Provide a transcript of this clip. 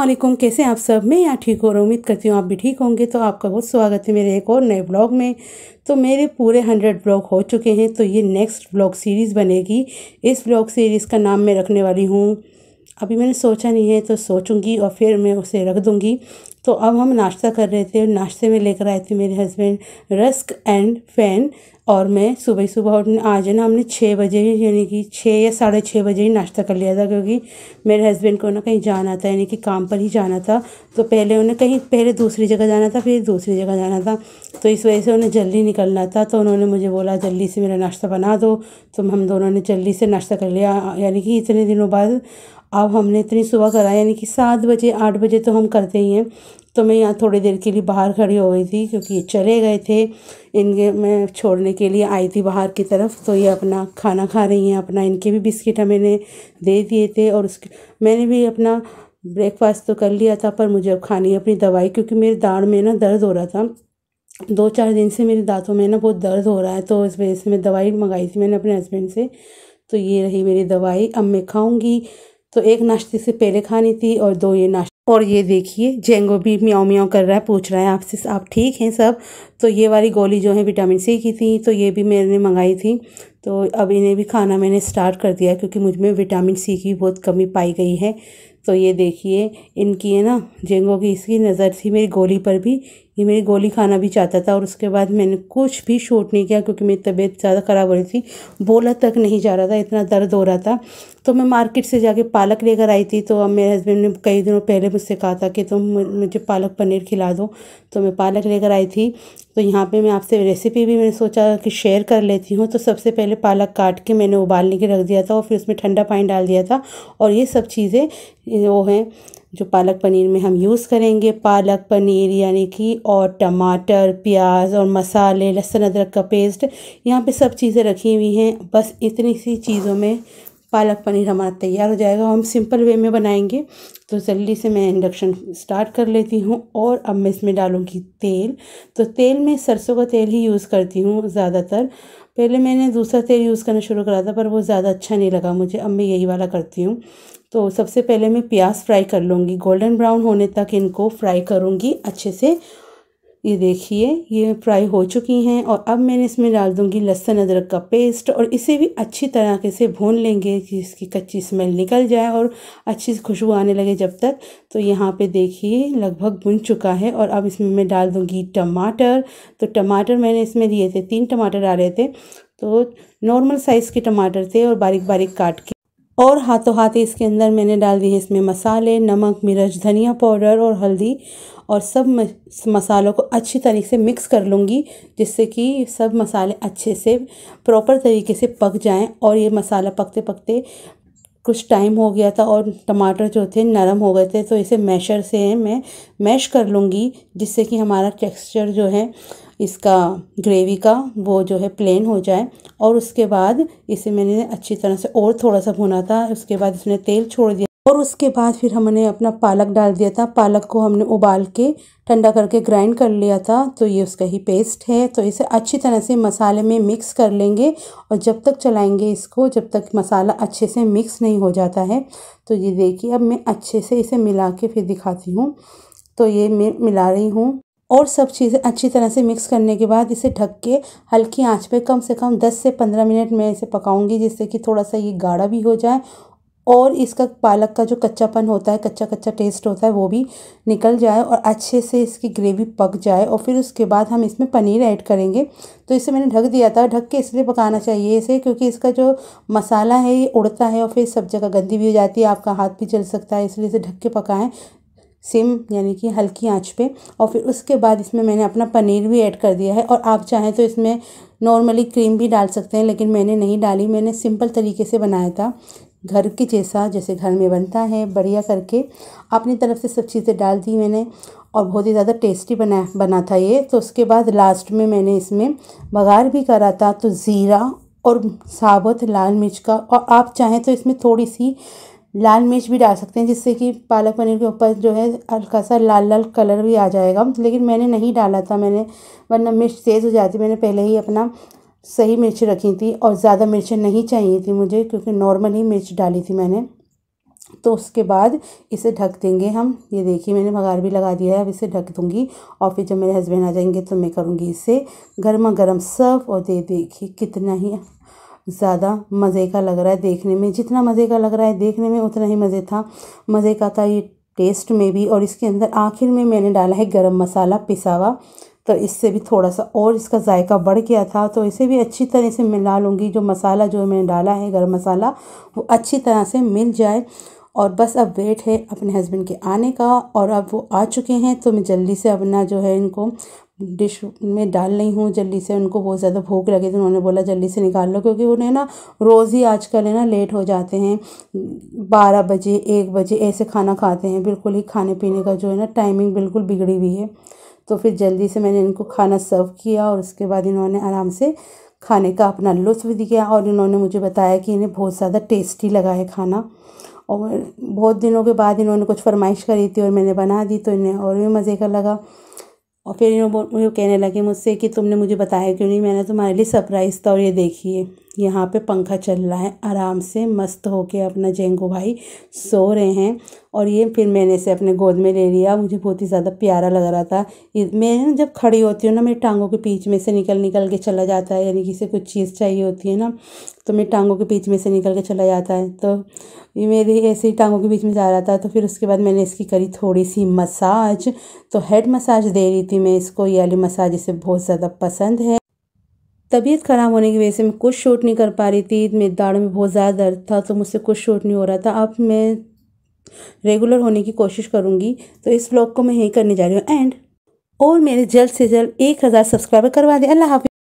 वालेकुम कैसे आप सब मैं यहाँ ठीक हो रहा उम्मीद करती हूँ आप भी ठीक होंगे तो आपका बहुत स्वागत है मेरे एक और नए ब्लॉग में तो मेरे पूरे हंड्रेड ब्लॉग हो चुके हैं तो ये नेक्स्ट ब्लॉग सीरीज़ बनेगी इस ब्लॉग सीरीज़ का नाम मैं रखने वाली हूँ अभी मैंने सोचा नहीं है तो सोचूंगी और फिर मैं उसे रख दूंगी तो अब हम नाश्ता कर रहे थे नाश्ते में लेकर आए थे मेरे हस्बैंड रस्क एंड फैन और मैं सुबह सुबह उठ आज ना हमने छः बजे ही यानी कि छः या साढ़े छः बजे ही नाश्ता कर लिया था क्योंकि मेरे हस्बैंड को ना कहीं जाना था यानी कि काम पर ही जाना था तो पहले उन्हें कहीं पहले दूसरी जगह जाना था फिर दूसरी जगह जाना था तो इस वजह से उन्हें जल्दी निकलना था तो उन्होंने मुझे बोला जल्दी से मेरा नाश्ता बना दो तो हम दोनों ने जल्दी से नाश्ता कर लिया यानी कि इतने दिनों बाद अब हमने इतनी सुबह करा यानी कि सात बजे आठ बजे तो हम करते ही हैं तो मैं यहाँ थोड़ी देर के लिए बाहर खड़ी हो गई थी क्योंकि ये चले गए थे इनके मैं छोड़ने के लिए आई थी बाहर की तरफ तो ये अपना खाना खा रही हैं अपना इनके भी बिस्किट हमें दे दिए थे और उसके मैंने भी अपना ब्रेकफास्ट तो कर लिया था पर मुझे अब खानी है अपनी दवाई क्योंकि मेरे दाढ़ में ना दर्द हो रहा था दो चार दिन से मेरे दांतों में ना बहुत दर्द हो रहा है तो इस वजह से मैं दवाई मंगाई थी मैंने अपने हस्बैंड से तो ये रही मेरी दवाई अब मैं खाऊंगी तो एक नाश्ते से पहले खानी थी और दो ये नाश्ते और ये देखिए जेंगो भी म्याओ म्याओ कर रहा है पूछ रहा है आपसे आप ठीक हैं सब तो ये वाली गोली जो है विटामिन सी की थी तो ये भी मैंने मंगाई थी तो अब इन्हें भी खाना मैंने स्टार्ट कर दिया क्योंकि मुझ में विटामिन सी की बहुत कमी पाई गई है तो ये देखिए इनकी है ना जेंगो की इसकी नज़र थी मेरी गोली पर भी ये मेरी गोली खाना भी चाहता था और उसके बाद मैंने कुछ भी शूट नहीं किया क्योंकि मेरी तबीयत ज़्यादा ख़राब हो रही थी बोला तक नहीं जा रहा था इतना दर्द हो रहा था तो मैं मार्केट से जाके पालक लेकर आई थी तो अब मेरे हस्बैंड ने कई दिनों पहले मुझसे कहा था कि तुम तो मुझे पालक पनीर खिला दो तो मैं पालक लेकर आई थी तो यहाँ पे मैं आपसे रेसिपी भी मैंने सोचा कि शेयर कर लेती हूँ तो सबसे पहले पालक काट के मैंने उबालने के रख दिया था और फिर उसमें ठंडा पानी डाल दिया था और ये सब चीज़ें वो हैं जो पालक पनीर में हम यूज़ करेंगे पालक पनीर यानी कि और टमाटर प्याज और मसाले लहसुन अदरक का पेस्ट यहाँ पे सब चीज़ें रखी हुई हैं बस इतनी सी चीज़ों में पालक पनीर हमारा तैयार हो जाएगा हम सिंपल वे में बनाएंगे तो जल्दी से मैं इंडक्शन स्टार्ट कर लेती हूँ और अब मैं इसमें डालूँगी तेल तो तेल में सरसों का तेल ही यूज़ करती हूँ ज़्यादातर पहले मैंने दूसरा तेल यूज़ करना शुरू करा था पर वो ज़्यादा अच्छा नहीं लगा मुझे अब मैं यही वाला करती हूँ तो सबसे पहले मैं प्याज फ्राई कर लूँगी गोल्डन ब्राउन होने तक इनको फ्राई करूँगी अच्छे से ये देखिए ये फ्राई हो चुकी हैं और अब मैंने इसमें डाल दूँगी लहसुन अदरक का पेस्ट और इसे भी अच्छी तरह से भून लेंगे कि इसकी कच्ची स्मेल निकल जाए और अच्छी खुशबू आने लगे जब तक तो यहाँ पे देखिए लगभग भुन चुका है और अब इसमें मैं डाल दूँगी टमाटर तो टमाटर मैंने इसमें लिए थे तीन टमाटर आ रहे थे तो नॉर्मल साइज़ के टमाटर थे और बारीक बारीक काट के और हाथों हाथ इसके अंदर मैंने डाल दिए इसमें मसाले नमक मिर्च धनिया पाउडर और हल्दी और सब मसालों को अच्छी तरीके से मिक्स कर लूँगी जिससे कि सब मसाले अच्छे से प्रॉपर तरीके से पक जाएं और ये मसाला पकते पकते कुछ टाइम हो गया था और टमाटर जो थे नरम हो गए थे तो इसे मैशर से मैं मैश कर लूँगी जिससे कि हमारा टेक्सचर जो है इसका ग्रेवी का वो जो है प्लेन हो जाए और उसके बाद इसे मैंने अच्छी तरह से और थोड़ा सा भुना था उसके बाद इसने तेल छोड़ दिया और उसके बाद फिर हमने अपना पालक डाल दिया था पालक को हमने उबाल के ठंडा करके ग्राइंड कर लिया था तो ये उसका ही पेस्ट है तो इसे अच्छी तरह से मसाले में मिक्स कर लेंगे और जब तक चलाएंगे इसको जब तक मसाला अच्छे से मिक्स नहीं हो जाता है तो ये देखिए अब मैं अच्छे से इसे मिला के फिर दिखाती हूँ तो ये मैं मिला रही हूँ और सब चीज़ें अच्छी तरह से मिक्स करने के बाद इसे ढक के हल्की आँच पर कम से कम दस से पंद्रह मिनट मैं इसे पकाऊंगी जिससे कि थोड़ा सा ये गाढ़ा भी हो जाए और इसका पालक का जो कच्चापन होता है कच्चा कच्चा टेस्ट होता है वो भी निकल जाए और अच्छे से इसकी ग्रेवी पक जाए और फिर उसके बाद हम इसमें पनीर ऐड करेंगे तो इसे मैंने ढक दिया था ढक के इसलिए पकाना चाहिए इसे क्योंकि इसका जो मसाला है ये उड़ता है और फिर सब जगह गंदी भी हो जाती है आपका हाथ भी जल सकता है इसलिए इसे ढक के पकाएँ सिम यानी कि हल्की आँच पर और फिर उसके बाद इसमें मैंने अपना पनीर भी ऐड कर दिया है और आप चाहें तो इसमें नॉर्मली क्रीम भी डाल सकते हैं लेकिन मैंने नहीं डाली मैंने सिंपल तरीके से बनाया था घर के जैसा जैसे घर में बनता है बढ़िया करके अपनी तरफ से सब चीज़ें डाल दी मैंने और बहुत ही ज़्यादा टेस्टी बना बना था ये तो उसके बाद लास्ट में मैंने इसमें बघार भी करा था तो ज़ीरा और साबुत लाल मिर्च का और आप चाहें तो इसमें थोड़ी सी लाल मिर्च भी डाल सकते हैं जिससे कि पालक पनीर के ऊपर जो है हल्का सा लाल लाल कलर भी आ जाएगा लेकिन मैंने नहीं डाला था मैंने वरना मिर्च तेज़ हो जाती मैंने पहले ही अपना सही मिर्च रखी थी और ज़्यादा मिर्चें नहीं चाहिए थी मुझे क्योंकि नॉर्मल ही मिर्च डाली थी मैंने तो उसके बाद इसे ढक देंगे हम ये देखिए मैंने भगार भी लगा दिया है अब इसे ढक दूंगी और फिर जब मेरे हस्बैंड आ जाएंगे तो मैं करूँगी इसे गर्मा गर्म सर्व और दे देखिए कितना ही ज़्यादा मज़े का लग रहा है देखने में जितना मज़े का लग रहा है देखने में उतना ही मज़े था मज़े का था ये टेस्ट में भी और इसके अंदर आखिर में मैंने डाला है गर्म मसाला पिसावा तो इससे भी थोड़ा सा और इसका जायका बढ़ गया था तो इसे भी अच्छी तरह से मिला लूँगी जो मसाला जो मैंने डाला है गर्म मसाला वो अच्छी तरह से मिल जाए और बस अब वेट है अपने हस्बैंड के आने का और अब वो आ चुके हैं तो मैं जल्दी से अपना जो है इनको डिश में डाल रही हूँ जल्दी से उनको बहुत ज़्यादा भूख लगे थे उन्होंने बोला जल्दी से निकाल लो क्योंकि उन्हें ना रोज़ ही आजकल है ना लेट हो जाते हैं बारह बजे एक बजे ऐसे खाना खाते हैं बिल्कुल ही खाने पीने का जो है ना टाइमिंग बिल्कुल बिगड़ी हुई है तो फिर जल्दी से मैंने इनको खाना सर्व किया और उसके बाद इन्होंने आराम से खाने का अपना लुत्फ दिया और इन्होंने मुझे बताया कि इन्हें बहुत ज़्यादा टेस्टी लगा है खाना और बहुत दिनों के बाद इन्होंने कुछ फरमाइश करी थी और मैंने बना दी तो इन्हें और भी मज़े का लगा और फिर इन्होंने मुझे कहने लगे मुझसे कि तुमने मुझे बताया क्यों नहीं मैंने तुम्हारे लिए सरप्राइज़ था और ये देखिए यहाँ पे पंखा चल रहा है आराम से मस्त होके अपना जेंगो भाई सो रहे हैं और ये फिर मैंने इसे अपने गोद में ले लिया मुझे बहुत ही ज़्यादा प्यारा लग रहा था मैं ना जब खड़ी होती हूँ ना मेरी टांगों के बीच में से निकल निकल के चला जाता है यानी कि इसे कुछ चीज़ चाहिए होती है ना तो मेरी टांगों के बीच में से निकल के चला जाता है तो ये मेरे ऐसे ही टांगों के बीच में जा रहा था तो फिर उसके बाद मैंने इसकी करी थोड़ी सी मसाज तो हेड मसाज दे रही थी मैं इसको ये वाली मसाज इसे बहुत ज़्यादा पसंद है तबीयत ख़राब होने की वजह से मैं कुछ शूट नहीं कर पा रही थी मेरी दाड़ों में बहुत ज़्यादा दर्द था तो मुझसे कुछ शूट नहीं हो रहा था अब मैं रेगुलर होने की कोशिश करूँगी तो इस ब्लॉग को मैं यही करने जा रही हूँ एंड और मेरे जल्द से जल्द एक हज़ार सब्सक्राइबर करवा दें अल्लाह हाफि